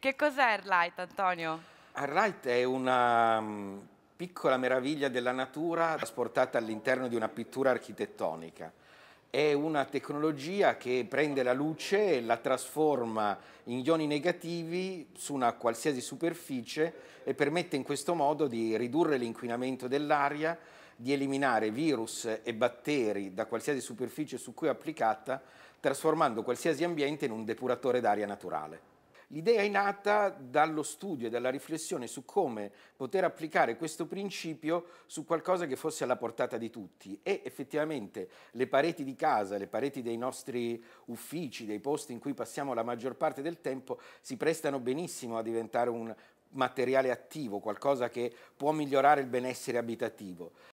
Che cos'è Airlight, Antonio? Airlight è una mm, piccola meraviglia della natura trasportata all'interno di una pittura architettonica è una tecnologia che prende la luce e la trasforma in ioni negativi su una qualsiasi superficie e permette in questo modo di ridurre l'inquinamento dell'aria, di eliminare virus e batteri da qualsiasi superficie su cui è applicata, trasformando qualsiasi ambiente in un depuratore d'aria naturale. L'idea è nata dallo studio e dalla riflessione su come poter applicare questo principio su qualcosa che fosse alla portata di tutti e effettivamente le pareti di casa, le pareti dei nostri uffici, dei posti in cui passiamo la maggior parte del tempo si prestano benissimo a diventare un materiale attivo, qualcosa che può migliorare il benessere abitativo.